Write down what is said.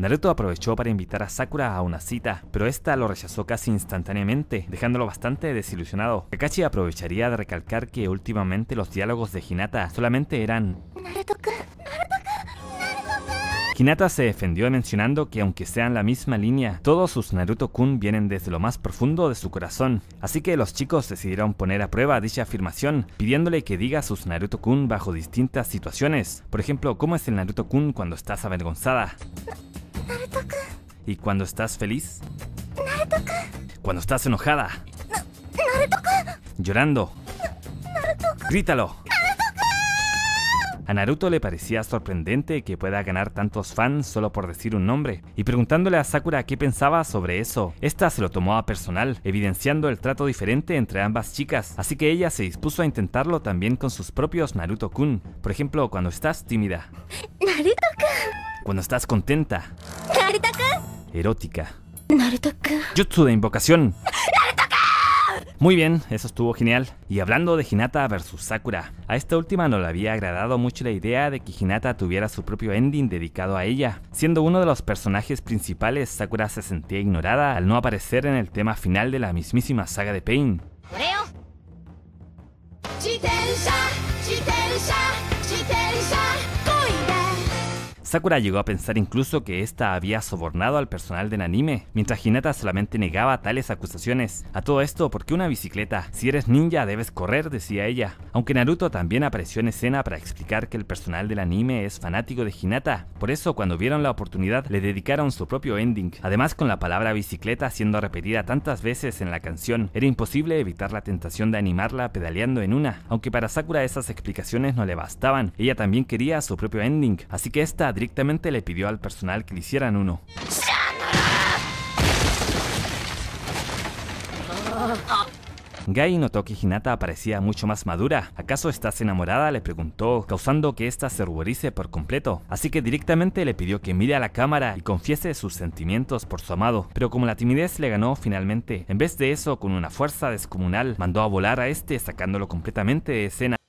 Naruto aprovechó para invitar a Sakura a una cita, pero esta lo rechazó casi instantáneamente, dejándolo bastante desilusionado. Kakashi aprovecharía de recalcar que últimamente los diálogos de Hinata solamente eran Hinata se defendió mencionando que aunque sean la misma línea, todos sus Naruto-kun vienen desde lo más profundo de su corazón, así que los chicos decidieron poner a prueba dicha afirmación, pidiéndole que diga sus Naruto-kun bajo distintas situaciones, por ejemplo, cómo es el Naruto-kun cuando estás avergonzada. ¿Y cuando estás feliz? Naruto-kun Cuando estás enojada. Naruto-kun Llorando. naruto Grítalo. A Naruto le parecía sorprendente que pueda ganar tantos fans solo por decir un nombre, y preguntándole a Sakura qué pensaba sobre eso, esta se lo tomó a personal, evidenciando el trato diferente entre ambas chicas, así que ella se dispuso a intentarlo también con sus propios Naruto-kun, por ejemplo cuando estás tímida. Naruto-kun. Cuando estás contenta. Naruto-kun erótica. Jutsu de invocación. Muy bien, eso estuvo genial. Y hablando de Hinata versus Sakura, a esta última no le había agradado mucho la idea de que Hinata tuviera su propio ending dedicado a ella. Siendo uno de los personajes principales, Sakura se sentía ignorada al no aparecer en el tema final de la mismísima saga de Pain. Sakura llegó a pensar incluso que esta había sobornado al personal del anime, mientras Hinata solamente negaba tales acusaciones. A todo esto, ¿por qué una bicicleta? Si eres ninja debes correr, decía ella. Aunque Naruto también apareció en escena para explicar que el personal del anime es fanático de Hinata, por eso cuando vieron la oportunidad le dedicaron su propio ending. Además con la palabra bicicleta siendo repetida tantas veces en la canción, era imposible evitar la tentación de animarla pedaleando en una, aunque para Sakura esas explicaciones no le bastaban, ella también quería su propio ending, así que esta Directamente le pidió al personal que le hicieran uno. Gai notó que Hinata parecía mucho más madura. ¿Acaso estás enamorada? le preguntó, causando que ésta se ruborice por completo. Así que directamente le pidió que mire a la cámara y confiese sus sentimientos por su amado. Pero como la timidez le ganó finalmente, en vez de eso, con una fuerza descomunal, mandó a volar a este sacándolo completamente de escena.